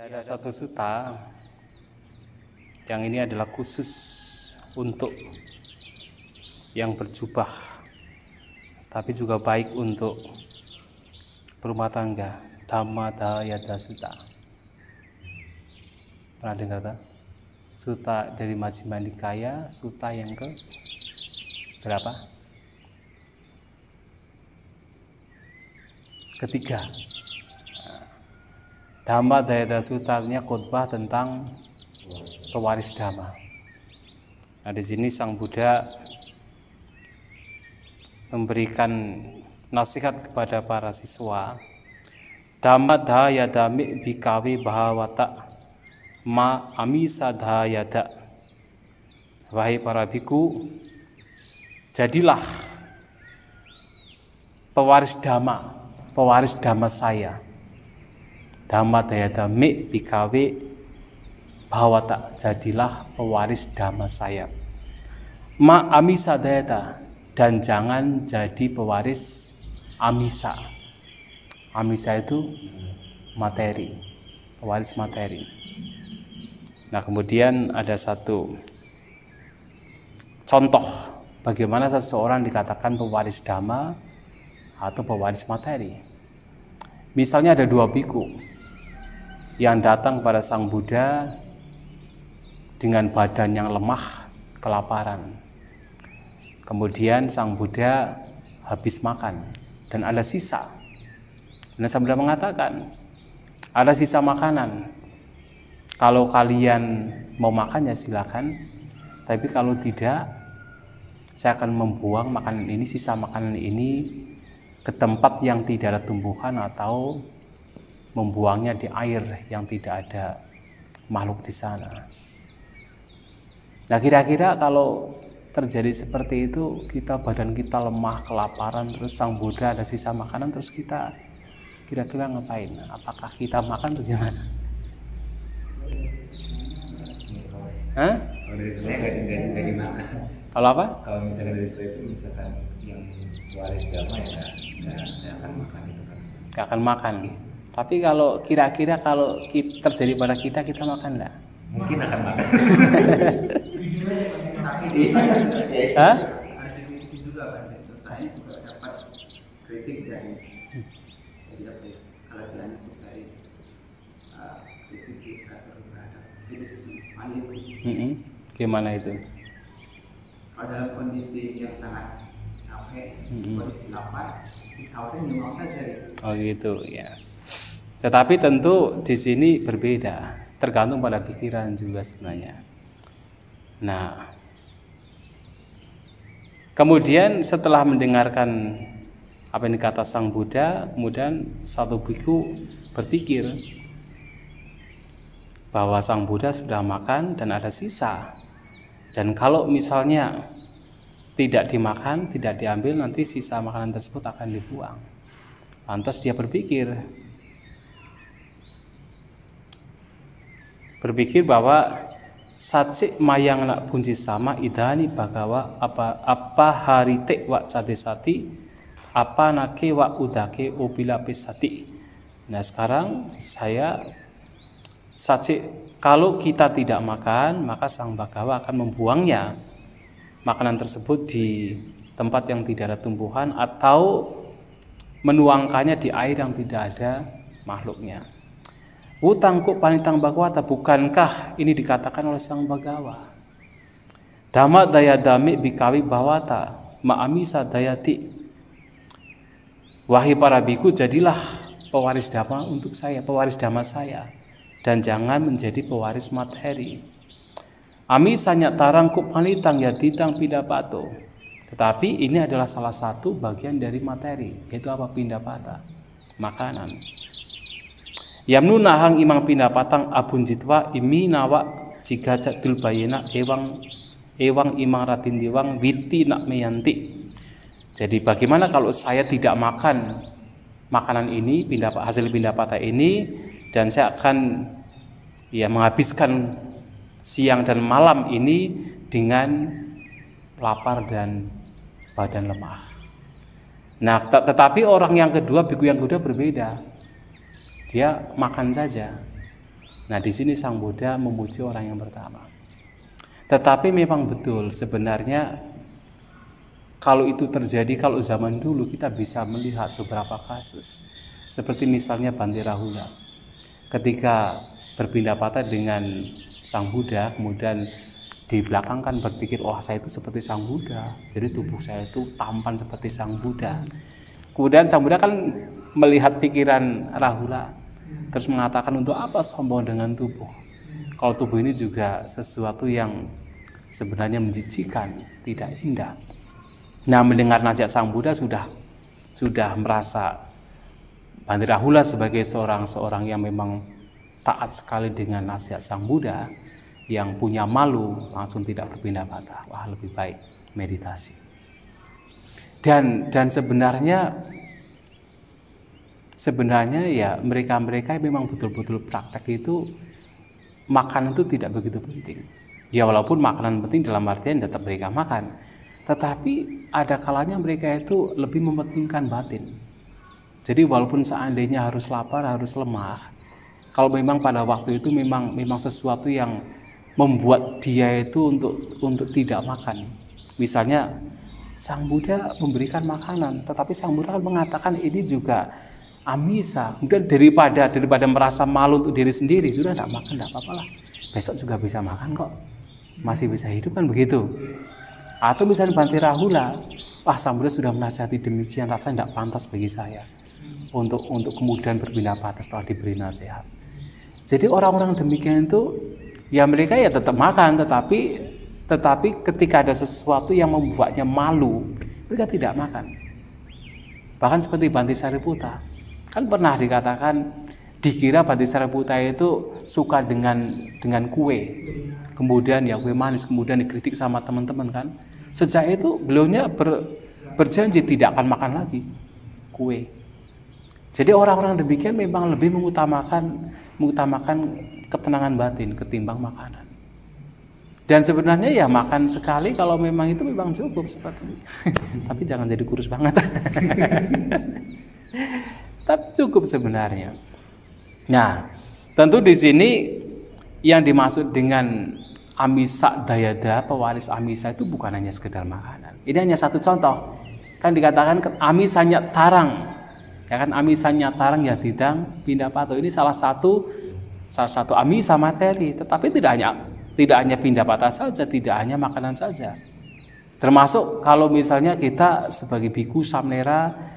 Iya, iya, ada satu suta yang ini adalah khusus untuk yang berjubah, tapi juga baik untuk rumah tangga. Dhamma Dayada Suta. Pernah dengar tak? Suta dari Majjhima Nikaya, Suta yang ke berapa? Ketiga, Dhamma Dayada Sutta artinya khotbah tentang pewaris Dhamma. Nah di sini Sang Buddha memberikan nasihat kepada para siswa. Dhamma Dayada Bikawi Bahawata Ma Amisa Dayada. Wahai para biku, jadilah pewaris dhamma, pewaris dhamma saya Dhamma dayata me bikawe bahwa tak jadilah pewaris dhamma saya. Ma amisa dayata dan jangan jadi pewaris amisa. Amisa itu materi, pewaris materi. Nah kemudian ada satu contoh bagaimana seseorang dikatakan pewaris dhamma atau pewaris materi. Misalnya ada dua biku, yang datang pada Sang Buddha dengan badan yang lemah, kelaparan. Kemudian Sang Buddha habis makan dan ada sisa. Dan Sang Buddha mengatakan, ada sisa makanan. Kalau kalian mau makan ya silakan, tapi kalau tidak, saya akan membuang makanan ini, sisa makanan ini ke tempat yang tidak ada tumbuhan atau membuangnya di air yang tidak ada makhluk di sana. Nah, kira-kira kalau terjadi seperti itu, kita badan kita lemah, kelaparan, terus sang Buddha ada sisa makanan, terus kita kira-kira ngapain? Apakah kita makan atau gimana? Hah? Kalau apa? Kalau misalnya dari saya itu misalkan yang waris gama ya nggak akan makan itu kan? Nggak akan makan. Iya. Tapi kalau kira-kira kalau terjadi pada kita, kita makan enggak? Mungkin akan makan. Hah? dari gimana itu pada kondisi yang sangat capek mm-hmm. kondisi lapar ditawarin mau saja ya. oh gitu ya tetapi tentu di sini berbeda, tergantung pada pikiran juga sebenarnya. Nah, kemudian setelah mendengarkan apa yang dikata Sang Buddha, kemudian satu biku berpikir bahwa Sang Buddha sudah makan dan ada sisa. Dan kalau misalnya tidak dimakan, tidak diambil, nanti sisa makanan tersebut akan dibuang. Lantas dia berpikir, berpikir bahwa sace mayang nak punji sama idani bagawa apa apa hari tek wak cade sati apa nake wak udake opila pesati nah sekarang saya sace kalau kita tidak makan maka sang bagawa akan membuangnya makanan tersebut di tempat yang tidak ada tumbuhan atau menuangkannya di air yang tidak ada makhluknya Utangku panitang bagawata, bukankah ini dikatakan oleh sang bagawa? Dama daya dami bikawi bawata, ma'amisa dayati. Wahai para biku, jadilah pewaris dhamma untuk saya, pewaris dhamma saya. Dan jangan menjadi pewaris materi. Ami sanya tarangku panitang ya ditang pidapato. Tetapi ini adalah salah satu bagian dari materi, yaitu apa pindapata, makanan. Yamnu nahang imang pinapatang abun jitwa imi nawa jika jadul bayena ewang ewang imang ratin diwang witi nak meyanti. Jadi bagaimana kalau saya tidak makan makanan ini, pindah hasil pindah patah ini, dan saya akan ya menghabiskan siang dan malam ini dengan lapar dan badan lemah. Nah, tetapi orang yang kedua, biku yang kedua berbeda dia makan saja. Nah, di sini Sang Buddha memuji orang yang pertama. Tetapi memang betul sebenarnya kalau itu terjadi kalau zaman dulu kita bisa melihat beberapa kasus seperti misalnya Bante Rahula ketika berpindah patah dengan Sang Buddha kemudian di belakang kan berpikir wah oh, saya itu seperti Sang Buddha jadi tubuh saya itu tampan seperti Sang Buddha kemudian Sang Buddha kan melihat pikiran Rahula terus mengatakan untuk apa sombong dengan tubuh kalau tubuh ini juga sesuatu yang sebenarnya menjijikan tidak indah nah mendengar nasihat sang Buddha sudah sudah merasa Bandirahula sebagai seorang seorang yang memang taat sekali dengan nasihat sang Buddha yang punya malu langsung tidak berpindah patah wah lebih baik meditasi dan dan sebenarnya sebenarnya ya mereka-mereka memang betul-betul praktek itu makan itu tidak begitu penting. Ya walaupun makanan penting dalam artian tetap mereka makan. Tetapi ada kalanya mereka itu lebih mementingkan batin. Jadi walaupun seandainya harus lapar, harus lemah, kalau memang pada waktu itu memang memang sesuatu yang membuat dia itu untuk untuk tidak makan. Misalnya Sang Buddha memberikan makanan, tetapi Sang Buddha kan mengatakan ini juga amisa. Kemudian daripada daripada merasa malu untuk diri sendiri, sudah tidak makan, tidak apa-apa lah. Besok juga bisa makan kok. Masih bisa hidup kan begitu. Atau bisa dibantu Rahula, Pak Samudra sudah menasihati demikian, rasa tidak pantas bagi saya. Untuk untuk kemudian berpindah patah setelah diberi nasihat. Jadi orang-orang demikian itu, ya mereka ya tetap makan, tetapi tetapi ketika ada sesuatu yang membuatnya malu, mereka tidak makan. Bahkan seperti Banti Sariputa, Kan pernah dikatakan dikira Batisara Buta itu suka dengan dengan kue. Kemudian ya kue manis, kemudian dikritik sama teman-teman kan. Sejak itu beliaunya ber, berjanji tidak akan makan lagi kue. Jadi orang-orang demikian memang lebih mengutamakan mengutamakan ketenangan batin ketimbang makanan. Dan sebenarnya ya makan sekali kalau memang itu memang cukup seperti. ini. Tapi jangan jadi kurus banget. tapi cukup sebenarnya. Nah, tentu di sini yang dimaksud dengan amisa dayada, pewaris amisa itu bukan hanya sekedar makanan. Ini hanya satu contoh. Kan dikatakan amisanya tarang. Ya kan amisanya tarang ya didang pindah patuh. Ini salah satu salah satu amisa materi, tetapi tidak hanya tidak hanya pindah patah saja, tidak hanya makanan saja. Termasuk kalau misalnya kita sebagai biku samnera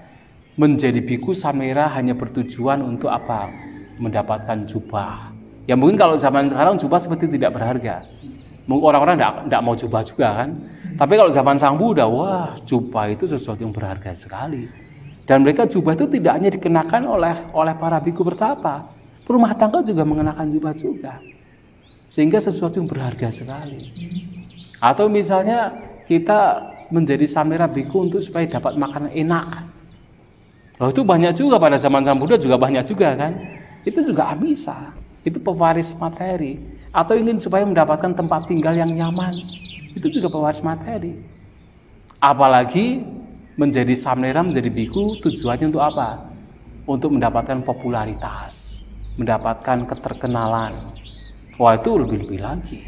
menjadi biku samera hanya bertujuan untuk apa? Mendapatkan jubah. Ya mungkin kalau zaman sekarang jubah seperti tidak berharga. Mungkin orang-orang tidak mau jubah juga kan. Tapi kalau zaman Sang Buddha, wah jubah itu sesuatu yang berharga sekali. Dan mereka jubah itu tidak hanya dikenakan oleh oleh para biku bertapa. Rumah tangga juga mengenakan jubah juga. Sehingga sesuatu yang berharga sekali. Atau misalnya kita menjadi samira biku untuk supaya dapat makanan enak Loh itu banyak juga pada zaman sang Buddha juga banyak juga kan. Itu juga amisa. Itu pewaris materi. Atau ingin supaya mendapatkan tempat tinggal yang nyaman. Itu juga pewaris materi. Apalagi menjadi samnera, menjadi biku tujuannya untuk apa? Untuk mendapatkan popularitas, mendapatkan keterkenalan. Wah itu lebih-lebih lagi.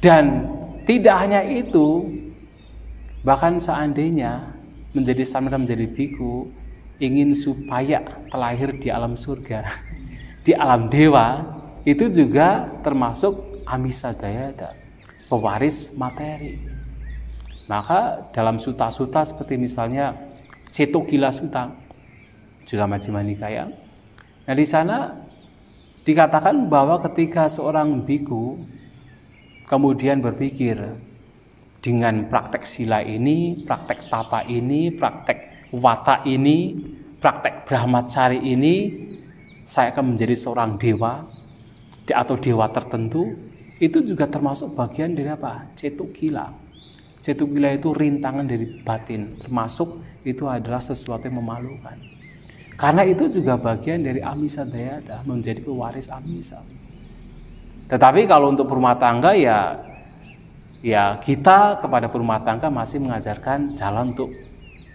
Dan tidak hanya itu, bahkan seandainya menjadi samira menjadi biku ingin supaya terlahir di alam surga di alam dewa itu juga termasuk amisa dayada pewaris materi maka dalam suta-suta seperti misalnya Cetokila suta juga Majimani Kaya nah di sana dikatakan bahwa ketika seorang biku kemudian berpikir dengan praktek sila ini, praktek tapa ini, praktek wata ini, praktek brahmacari ini, saya akan menjadi seorang dewa atau dewa tertentu, itu juga termasuk bagian dari apa? Cetuk gila. Cetuk gila itu rintangan dari batin, termasuk itu adalah sesuatu yang memalukan. Karena itu juga bagian dari amisa daya menjadi pewaris amisa. Tetapi kalau untuk rumah tangga ya ya kita kepada perumah tangga masih mengajarkan jalan untuk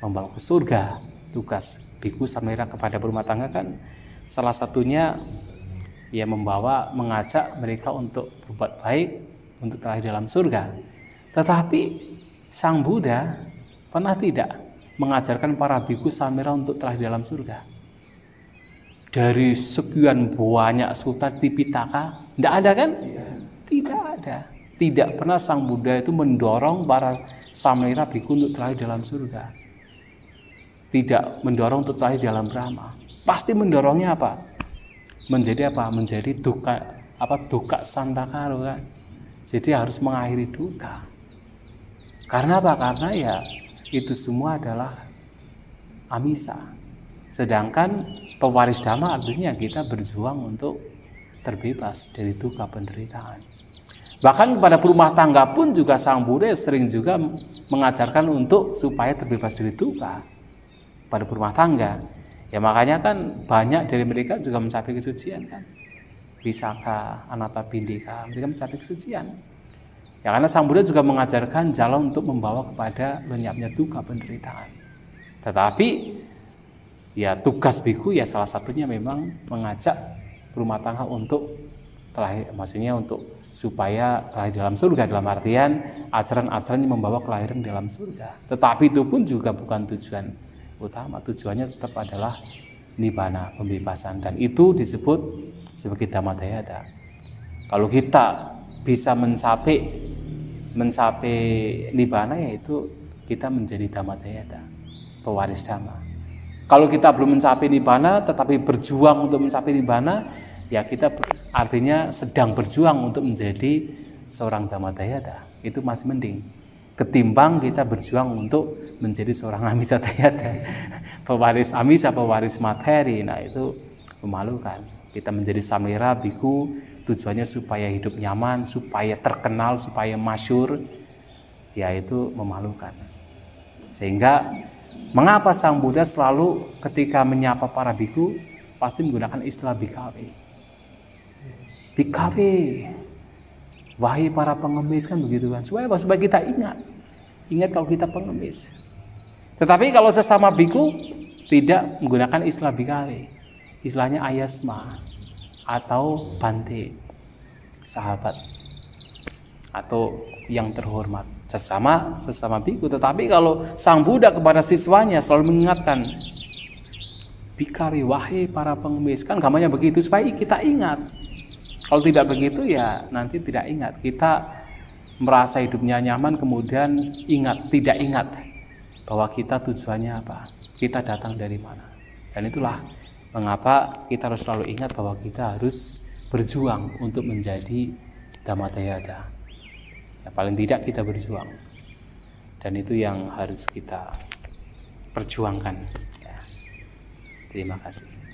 membawa ke surga tugas biku samira kepada perumah tangga kan salah satunya ya membawa mengajak mereka untuk berbuat baik untuk terakhir dalam surga tetapi sang Buddha pernah tidak mengajarkan para biku samira untuk terakhir dalam surga dari sekian banyak sutra Tipitaka kan? iya. tidak ada kan tidak ada tidak pernah Sang Buddha itu mendorong para samlera biku untuk terlahir dalam surga. Tidak mendorong untuk terlahir dalam Brahma. Pasti mendorongnya apa? Menjadi apa? Menjadi duka apa duka santakaro kan. Jadi harus mengakhiri duka. Karena apa? Karena ya itu semua adalah amisa. Sedangkan pewaris dhamma artinya kita berjuang untuk terbebas dari duka penderitaan. Bahkan kepada rumah tangga pun juga Sang Buddha sering juga mengajarkan untuk supaya terbebas dari duka pada rumah tangga. Ya makanya kan banyak dari mereka juga mencapai kesucian kan. Wisaka, Anata Bindika, mereka mencapai kesucian. Ya karena Sang Buddha juga mengajarkan jalan untuk membawa kepada lenyapnya duka penderitaan. Tetapi ya tugas biku ya salah satunya memang mengajak rumah tangga untuk telah maksudnya untuk supaya telah dalam surga dalam artian ajaran-ajaran yang membawa kelahiran dalam surga. Tetapi itu pun juga bukan tujuan utama. Tujuannya tetap adalah nibana, pembebasan dan itu disebut sebagai dhammadayata. Kalau kita bisa mencapai mencapai nibana yaitu kita menjadi dhammadayata, pewaris dhamma. Kalau kita belum mencapai nibana tetapi berjuang untuk mencapai nibana, ya kita artinya sedang berjuang untuk menjadi seorang dhammadayata itu masih mending ketimbang kita berjuang untuk menjadi seorang amisa dayata pewaris amisa pewaris materi nah itu memalukan kita menjadi samira biku tujuannya supaya hidup nyaman supaya terkenal supaya masyur ya itu memalukan sehingga mengapa sang Buddha selalu ketika menyapa para biku pasti menggunakan istilah bikawi di Wahai para pengemis kan begitu kan. Supaya apa? Supaya kita ingat. Ingat kalau kita pengemis. Tetapi kalau sesama biku tidak menggunakan istilah bikawi. Istilahnya ayasma atau bante sahabat atau yang terhormat sesama sesama biku tetapi kalau sang Buddha kepada siswanya selalu mengingatkan bikawi wahai para pengemis kan kamarnya begitu supaya kita ingat kalau tidak begitu ya nanti tidak ingat. Kita merasa hidupnya nyaman kemudian ingat, tidak ingat bahwa kita tujuannya apa, kita datang dari mana. Dan itulah mengapa kita harus selalu ingat bahwa kita harus berjuang untuk menjadi damatayada. Ya, paling tidak kita berjuang. Dan itu yang harus kita perjuangkan. Ya. Terima kasih.